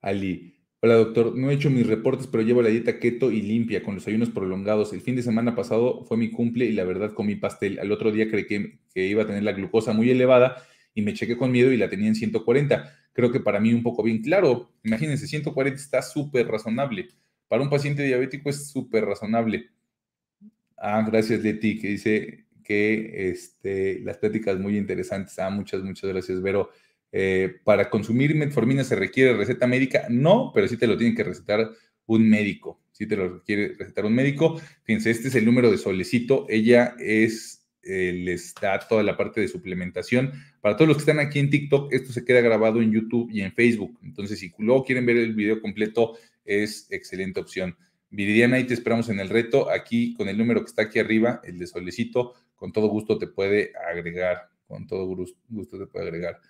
Ali, hola doctor, no he hecho mis reportes, pero llevo la dieta keto y limpia con los ayunos prolongados. El fin de semana pasado fue mi cumple y la verdad comí pastel. Al otro día creí que, iba a tener la glucosa muy elevada y me chequé con miedo y la tenía en 140. Creo que para mí un poco bien claro. Imagínense, 140 está súper razonable para un paciente diabético es súper razonable. Ah, gracias Leti, que dice que este, las pláticas muy interesantes. Ah, muchas, muchas gracias, Vero. Eh, para consumir metformina se requiere receta médica. No, pero sí te lo tiene que recetar un médico. Sí te lo requiere recetar un médico. Fíjense, este es el número de Solecito. Ella es, eh, les da toda la parte de suplementación. Para todos los que están aquí en TikTok, esto se queda grabado en YouTube y en Facebook. Entonces, si luego quieren ver el video completo, es excelente opción. Viridiana, ahí te esperamos en el reto. Aquí, con el número que está aquí arriba, el de solicito, con todo gusto te puede agregar. Con todo gusto te puede agregar.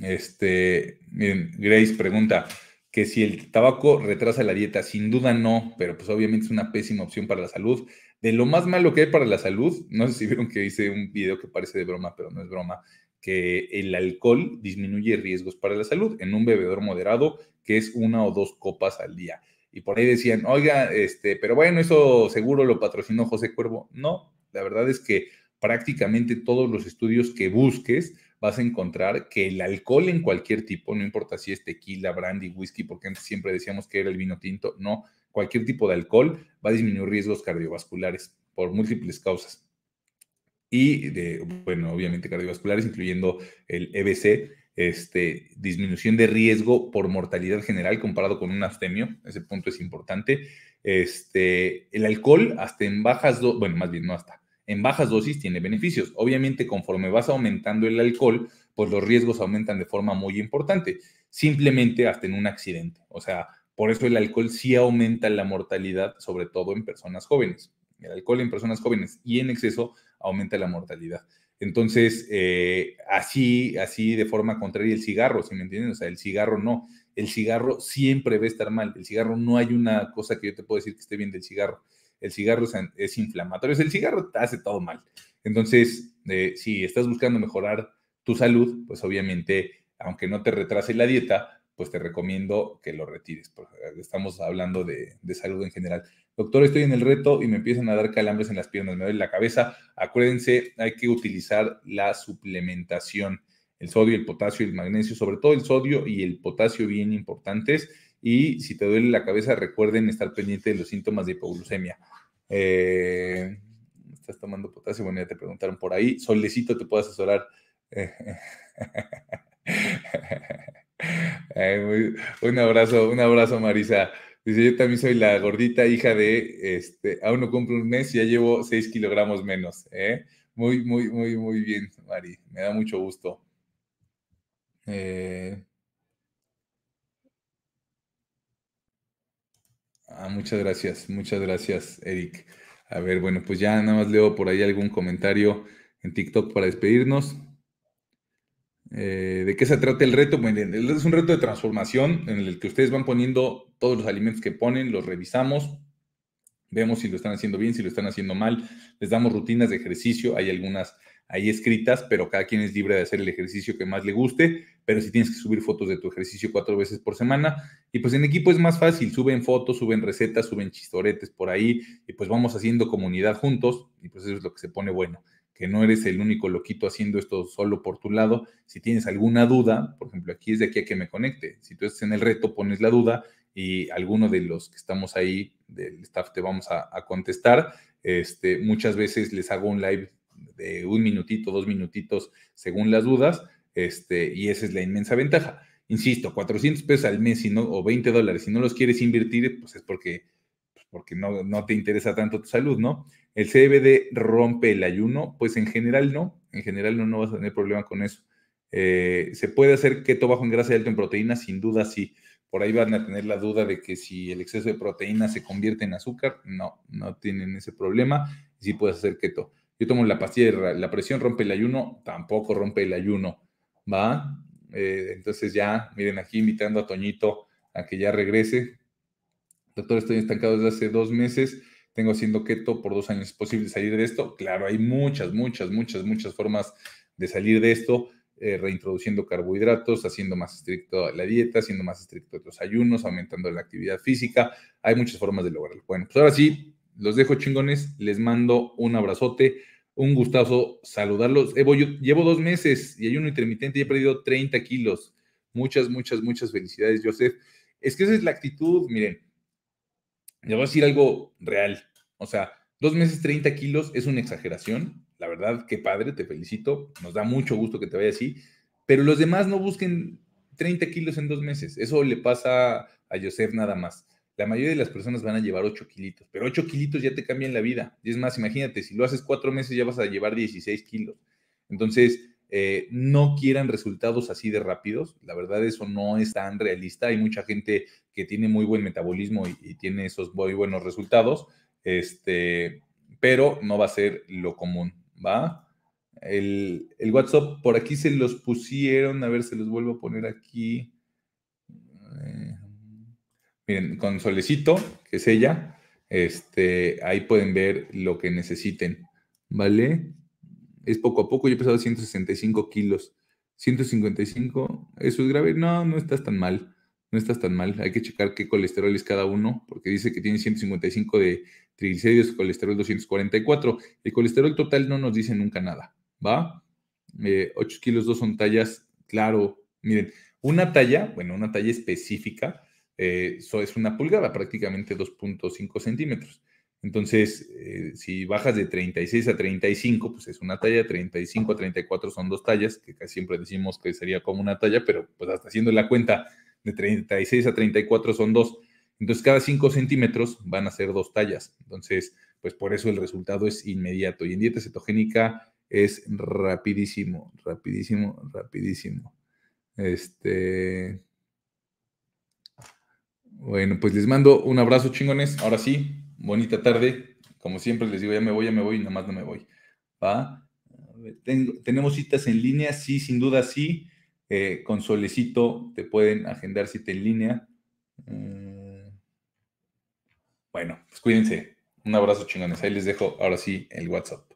Este, miren, Grace pregunta que si el tabaco retrasa la dieta. Sin duda no, pero pues obviamente es una pésima opción para la salud. De lo más malo que hay para la salud, no sé si vieron que hice un video que parece de broma, pero no es broma, que el alcohol disminuye riesgos para la salud en un bebedor moderado, que es una o dos copas al día. Y por ahí decían, oiga, este, pero bueno, eso seguro lo patrocinó José Cuervo. No, la verdad es que prácticamente todos los estudios que busques vas a encontrar que el alcohol en cualquier tipo, no importa si es tequila, brandy, whisky, porque antes siempre decíamos que era el vino tinto, no, cualquier tipo de alcohol va a disminuir riesgos cardiovasculares por múltiples causas y de, bueno, obviamente cardiovasculares, incluyendo el EBC, este, disminución de riesgo por mortalidad general comparado con un astemio, ese punto es importante. Este, el alcohol hasta en bajas dosis, bueno, más bien no hasta, en bajas dosis tiene beneficios. Obviamente conforme vas aumentando el alcohol, pues los riesgos aumentan de forma muy importante, simplemente hasta en un accidente. O sea, por eso el alcohol sí aumenta la mortalidad, sobre todo en personas jóvenes. El alcohol en personas jóvenes y en exceso aumenta la mortalidad. Entonces, eh, así, así de forma contraria el cigarro, ¿sí me entienden? O sea, el cigarro no, el cigarro siempre va a estar mal, el cigarro no hay una cosa que yo te puedo decir que esté bien del cigarro, el cigarro es, es inflamatorio, el cigarro te hace todo mal. Entonces, eh, si estás buscando mejorar tu salud, pues obviamente, aunque no te retrase la dieta, pues te recomiendo que lo retires. Eh, estamos hablando de, salud en general. Doctor, estoy en el reto y me empiezan a dar calambres en las piernas, me duele la cabeza. Acuérdense, hay que utilizar la suplementación. El sodio, el potasio el magnesio, sobre todo el sodio y el potasio bien importantes. Y si te duele la cabeza, recuerden estar pendiente de los síntomas de hipoglucemia. Eh, ¿Estás tomando potasio? Bueno, ya te preguntaron por ahí. Solecito te puedo asesorar. un abrazo, un abrazo, Marisa. Dice, yo también soy la gordita hija de, este, aún no cumplo un mes y ya llevo 6 kilogramos menos. ¿eh? Muy, muy, muy, muy bien, Mari. Me da mucho gusto. Eh, ah, muchas gracias, muchas gracias, Eric. A ver, bueno, pues ya nada más leo por ahí algún comentario en TikTok para despedirnos. Eh, ¿De qué se trata el reto? Bueno, es un reto de transformación en el que ustedes van poniendo todos los alimentos que ponen, los revisamos, vemos si lo están haciendo bien, si lo están haciendo mal, les damos rutinas de ejercicio, hay algunas ahí escritas, pero cada quien es libre de hacer el ejercicio que más le guste, pero si tienes que subir fotos de tu ejercicio cuatro veces por semana, y pues en equipo es más fácil, suben fotos, suben recetas, suben chistoretes por ahí, y pues vamos haciendo comunidad juntos, y pues eso es lo que se pone bueno que no eres el único loquito haciendo esto solo por tu lado. Si tienes alguna duda, por ejemplo, aquí es de aquí a que me conecte. Si tú estás en el reto, pones la duda y alguno de los que estamos ahí del staff te vamos a, contestar. Este, muchas veces les hago un live de un minutito, dos minutitos, según las dudas, este, y esa es la inmensa ventaja. Insisto, 400 pesos al mes si no, o 20 dólares, si no los quieres invertir, pues es porque porque no, te interesa tanto tu salud, ¿no? ¿El CBD rompe el ayuno? Pues en general no, en general no, no vas a tener problema con eso. Eh, ¿Se puede hacer keto bajo en grasa y alto en proteína? Sin duda sí. Por ahí van a tener la duda de que si el exceso de proteína se convierte en azúcar, no, no tienen ese problema. Sí puedes hacer keto. Yo tomo la pastilla la presión, rompe el ayuno, tampoco rompe el ayuno, ¿va? Eh, entonces ya, miren aquí invitando a Toñito a que ya regrese, Doctor, estoy estancado desde hace dos meses, tengo haciendo keto por dos años, ¿es posible salir de esto? Claro, hay muchas, muchas, muchas, muchas formas de salir de esto, eh, reintroduciendo carbohidratos, haciendo más estricto la dieta, haciendo más estricto los ayunos, aumentando la actividad física, hay muchas formas de lograrlo. Bueno, pues ahora sí, los dejo chingones, les mando un abrazote, un gustazo saludarlos. Evo, yo llevo dos meses y ayuno intermitente y he perdido 30 kilos. Muchas, muchas, muchas felicidades, Joseph. Es que esa es la actitud, miren, le voy a decir algo real. O sea, dos meses 30 kilos es una exageración. La verdad, qué padre, te felicito. Nos da mucho gusto que te vaya así. Pero los demás no busquen 30 kilos en dos meses. Eso le pasa a Joseph nada más. La mayoría de las personas van a llevar 8 kilitos, pero 8 kilitos ya te cambian la vida. Y es más, imagínate, si lo haces 4 meses ya vas a llevar 16 kilos. Entonces, eh, no quieran resultados así de rápidos. La verdad, eso no es tan realista. Hay mucha gente que tiene muy buen metabolismo y, tiene esos muy buenos resultados, este, pero no va a ser lo común, ¿va? El, WhatsApp por aquí se los pusieron, a ver, se los vuelvo a poner aquí. Eh, miren, con Solecito, que es ella, este, ahí pueden ver lo que necesiten, ¿vale? Es poco a poco, yo he pesado 165 kilos. 155, ¿eso es grave? No, no estás tan mal no estás tan mal. Hay que checar qué colesterol es cada uno, porque dice que tiene 155 de triglicéridos, colesterol 244. El colesterol total no nos dice nunca nada, ¿va? 8 eh, kilos, 2 son tallas, claro. Miren, una talla, bueno, una talla específica, eso eh, es una pulgada, prácticamente 2.5 centímetros. Entonces, eh, si bajas de 36 a 35, pues es una talla, 35 a 34 son dos tallas, que casi siempre decimos que sería como una talla, pero pues hasta haciendo la cuenta, de 36 a 34 son dos. Entonces, cada 5 centímetros van a ser dos tallas. Entonces, pues por eso el resultado es inmediato. Y en dieta cetogénica es rapidísimo, rapidísimo, rapidísimo. Este. Bueno, pues les mando un abrazo, chingones. Ahora sí, bonita tarde. Como siempre les digo, ya me voy, ya me voy, nada más no me voy. ¿Va? tenemos citas en línea, sí, sin duda sí. Eh, con solicito te pueden agendar te en línea. Mm. bueno, pues cuídense. Un abrazo chingones. Ahí les dejo ahora sí el WhatsApp.